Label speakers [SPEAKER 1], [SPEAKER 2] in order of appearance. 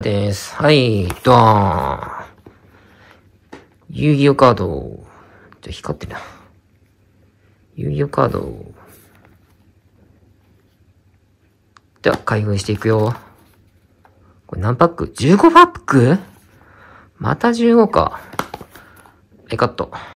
[SPEAKER 1] です。はい、ドーン。遊戯王カード。
[SPEAKER 2] ちょ、光ってるな。遊戯王カード。では、開封していくよ。これ何パック ?15 パックまた15か。え、カット。